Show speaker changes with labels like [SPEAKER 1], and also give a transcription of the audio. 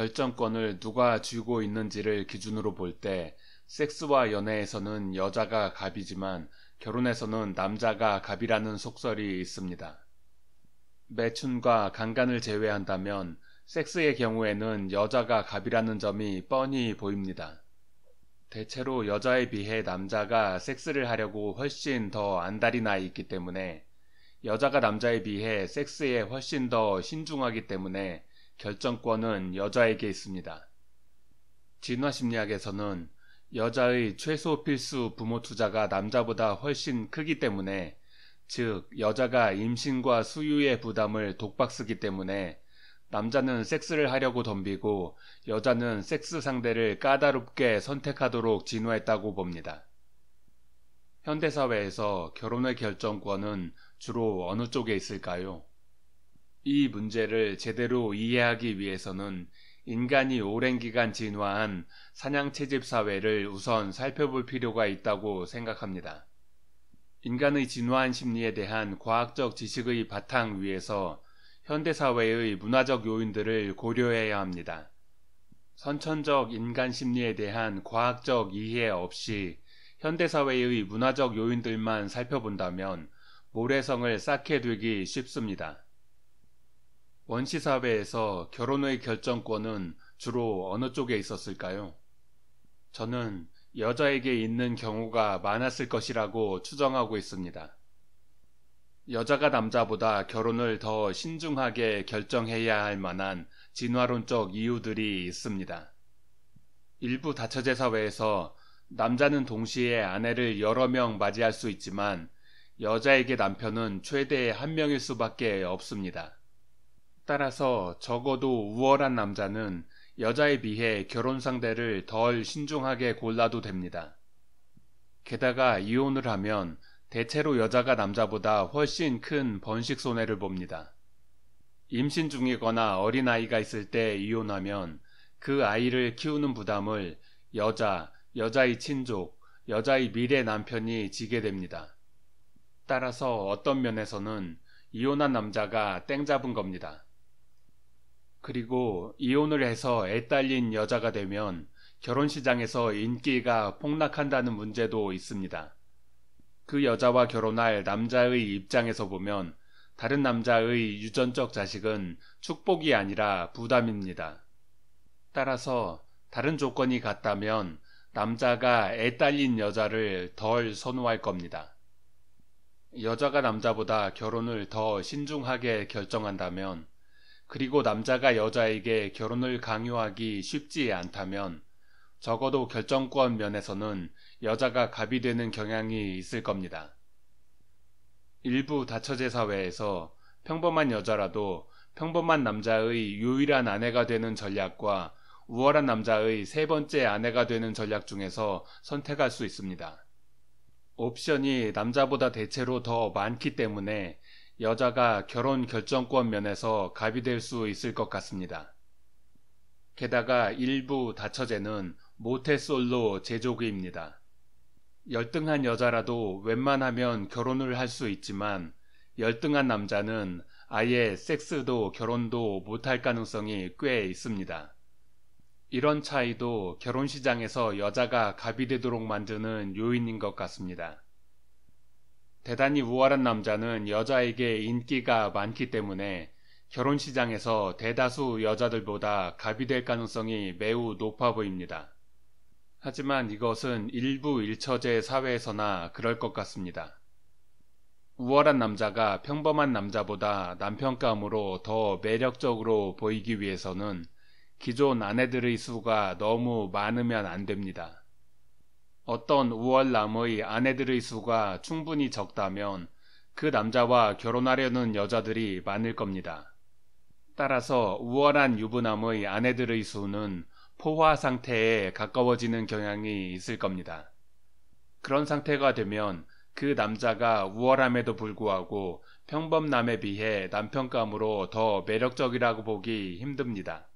[SPEAKER 1] 결정권을 누가 쥐고 있는지를 기준으로 볼 때 섹스와 연애에서는 여자가 갑이지만 결혼에서는 남자가 갑이라는 속설이 있습니다. 매춘과 강간을 제외한다면 섹스의 경우에는 여자가 갑이라는 점이 뻔히 보입니다. 대체로 여자에 비해 남자가 섹스를 하려고 훨씬 더 안달이 나 있기 때문에 여자가 남자에 비해 섹스에 훨씬 더 신중하기 때문에 결정권은 여자에게 있습니다. 진화 심리학에서는 여자의 최소 필수 부모 투자가 남자보다 훨씬 크기 때문에 즉 여자가 임신과 수유의 부담을 독박쓰기 때문에 남자는 섹스를 하려고 덤비고 여자는 섹스 상대를 까다롭게 선택하도록 진화했다고 봅니다. 현대사회에서 결혼의 결정권은 주로 어느 쪽에 있을까요? 이 문제를 제대로 이해하기 위해서는 인간이 오랜 기간 진화한 사냥 채집 사회를 우선 살펴볼 필요가 있다고 생각합니다. 인간의 진화한 심리에 대한 과학적 지식의 바탕 위에서 현대 사회의 문화적 요인들을 고려해야 합니다. 선천적 인간 심리에 대한 과학적 이해 없이 현대 사회의 문화적 요인들만 살펴본다면 모래성을 쌓게 되기 쉽습니다. 원시사회에서 결혼의 후 결정권은 주로 어느 쪽에 있었을까요? 저는 여자에게 있는 경우가 많았을 것이라고 추정하고 있습니다. 여자가 남자보다 결혼을 더 신중하게 결정해야 할 만한 진화론적 이유들이 있습니다. 일부 다처제 사회에서 남자는 동시에 아내를 여러 명 맞이할 수 있지만 여자에게 남편은 최대 한 명일 수밖에 없습니다. 따라서 적어도 우월한 남자는 여자에 비해 결혼 상대를 덜 신중하게 골라도 됩니다. 게다가 이혼을 하면 대체로 여자가 남자보다 훨씬 큰 번식 손해를 봅니다. 임신 중이거나 어린아이가 있을 때 이혼하면 그 아이를 키우는 부담을 여자, 여자의 친족, 여자의 미래 남편이 지게 됩니다. 따라서 어떤 면에서는 이혼한 남자가 땡 잡은 겁니다. 그리고 이혼을 해서 애 딸린 여자가 되면 결혼 시장에서 인기가 폭락한다는 문제도 있습니다. 그 여자와 결혼할 남자의 입장에서 보면 다른 남자의 유전적 자식은 축복이 아니라 부담입니다. 따라서 다른 조건이 같다면 남자가 애 딸린 여자를 덜 선호할 겁니다. 여자가 남자보다 결혼을 더 신중하게 결정한다면 그리고 남자가 여자에게 결혼을 강요하기 쉽지 않다면 적어도 결정권 면에서는 여자가 갑이 되는 경향이 있을 겁니다. 일부 다처제 사회에서 평범한 여자라도 평범한 남자의 유일한 아내가 되는 전략과 우월한 남자의 세 번째 아내가 되는 전략 중에서 선택할 수 있습니다. 옵션이 남자보다 대체로 더 많기 때문에 여자가 결혼 결정권 면에서 갑이 될 수 있을 것 같습니다. 게다가 일부 다처제는 모태솔로 제조기입니다. 열등한 여자라도 웬만하면 결혼을 할 수 있지만 열등한 남자는 아예 섹스도 결혼도 못할 가능성이 꽤 있습니다. 이런 차이도 결혼 시장에서 여자가 갑이 되도록 만드는 요인인 것 같습니다. 대단히 우월한 남자는 여자에게 인기가 많기 때문에 결혼 시장에서 대다수 여자들보다 갑이 될 가능성이 매우 높아 보입니다. 하지만 이것은 일부 일처제 사회에서나 그럴 것 같습니다. 우월한 남자가 평범한 남자보다 남편감으로 더 매력적으로 보이기 위해서는 기존 아내들의 수가 너무 많으면 안 됩니다. 어떤 우월남의 아내들의 수가 충분히 적다면 그 남자와 결혼하려는 여자들이 많을 겁니다. 따라서 우월한 유부남의 아내들의 수는 포화 상태에 가까워지는 경향이 있을 겁니다. 그런 상태가 되면 그 남자가 우월함에도 불구하고 평범남에 비해 남편감으로 더 매력적이라고 보기 힘듭니다.